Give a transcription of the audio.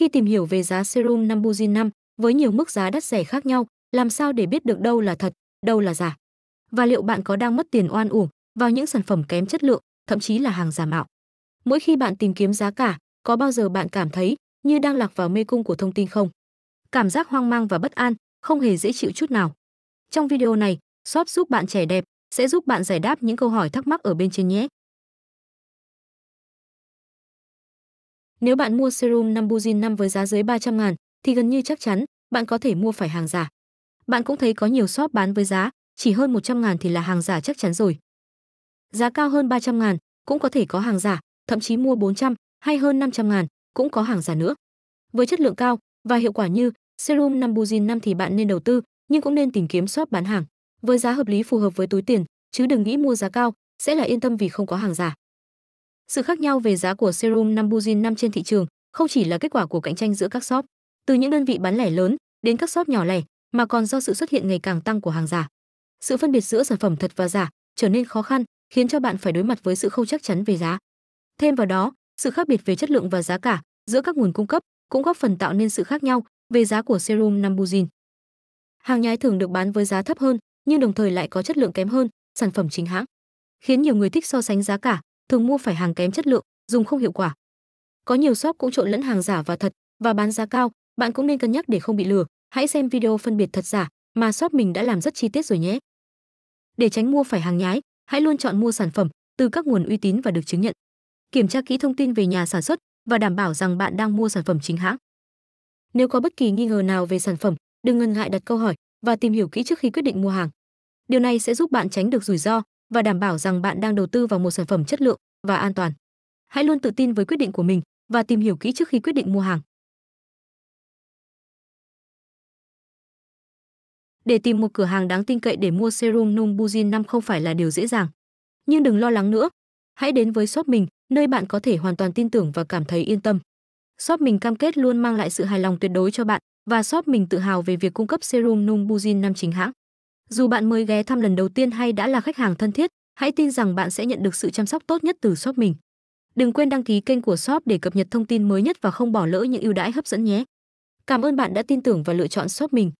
Khi tìm hiểu về giá serum Nambuzin 5 với nhiều mức giá đắt rẻ khác nhau, làm sao để biết được đâu là thật, đâu là giả? Và liệu bạn có đang mất tiền oan uổng vào những sản phẩm kém chất lượng, thậm chí là hàng giả mạo? Mỗi khi bạn tìm kiếm giá cả, có bao giờ bạn cảm thấy như đang lạc vào mê cung của thông tin không? Cảm giác hoang mang và bất an không hề dễ chịu chút nào. Trong video này, shop giúp bạn trẻ đẹp sẽ giúp bạn giải đáp những câu hỏi thắc mắc ở bên trên nhé. Nếu bạn mua serum Nambuzin 5 với giá dưới 300 ngàn, thì gần như chắc chắn bạn có thể mua phải hàng giả. Bạn cũng thấy có nhiều shop bán với giá chỉ hơn 100 ngàn thì là hàng giả chắc chắn rồi. Giá cao hơn 300 ngàn cũng có thể có hàng giả, thậm chí mua 400 hay hơn 500 ngàn cũng có hàng giả nữa. Với chất lượng cao và hiệu quả như serum Nambuzin 5 thì bạn nên đầu tư nhưng cũng nên tìm kiếm shop bán hàng với giá hợp lý phù hợp với túi tiền, chứ đừng nghĩ mua giá cao sẽ là yên tâm vì không có hàng giả. Sự khác nhau về giá của serum Nambuzin 5 trên thị trường không chỉ là kết quả của cạnh tranh giữa các shop, từ những đơn vị bán lẻ lớn đến các shop nhỏ lẻ, mà còn do sự xuất hiện ngày càng tăng của hàng giả. Sự phân biệt giữa sản phẩm thật và giả trở nên khó khăn, khiến cho bạn phải đối mặt với sự không chắc chắn về giá. Thêm vào đó, sự khác biệt về chất lượng và giá cả giữa các nguồn cung cấp cũng góp phần tạo nên sự khác nhau về giá của serum Nambuzin. Hàng nhái thường được bán với giá thấp hơn, nhưng đồng thời lại có chất lượng kém hơn sản phẩm chính hãng, khiến nhiều người thích so sánh giá cả thường mua phải hàng kém chất lượng, dùng không hiệu quả. Có nhiều shop cũng trộn lẫn hàng giả và thật và bán giá cao, bạn cũng nên cân nhắc để không bị lừa. Hãy xem video phân biệt thật giả mà shop mình đã làm rất chi tiết rồi nhé. Để tránh mua phải hàng nhái, hãy luôn chọn mua sản phẩm từ các nguồn uy tín và được chứng nhận. Kiểm tra kỹ thông tin về nhà sản xuất và đảm bảo rằng bạn đang mua sản phẩm chính hãng. Nếu có bất kỳ nghi ngờ nào về sản phẩm, đừng ngần ngại đặt câu hỏi và tìm hiểu kỹ trước khi quyết định mua hàng. Điều này sẽ giúp bạn tránh được rủi ro và đảm bảo rằng bạn đang đầu tư vào một sản phẩm chất lượng và an toàn. Hãy luôn tự tin với quyết định của mình và tìm hiểu kỹ trước khi quyết định mua hàng. Để tìm một cửa hàng đáng tin cậy để mua serum Numbuzin 5 không phải là điều dễ dàng. Nhưng đừng lo lắng nữa. Hãy đến với shop mình, nơi bạn có thể hoàn toàn tin tưởng và cảm thấy yên tâm. Shop mình cam kết luôn mang lại sự hài lòng tuyệt đối cho bạn và shop mình tự hào về việc cung cấp serum Numbuzin 5 chính hãng. Dù bạn mới ghé thăm lần đầu tiên hay đã là khách hàng thân thiết, hãy tin rằng bạn sẽ nhận được sự chăm sóc tốt nhất từ shop mình. Đừng quên đăng ký kênh của shop để cập nhật thông tin mới nhất và không bỏ lỡ những ưu đãi hấp dẫn nhé. Cảm ơn bạn đã tin tưởng và lựa chọn shop mình.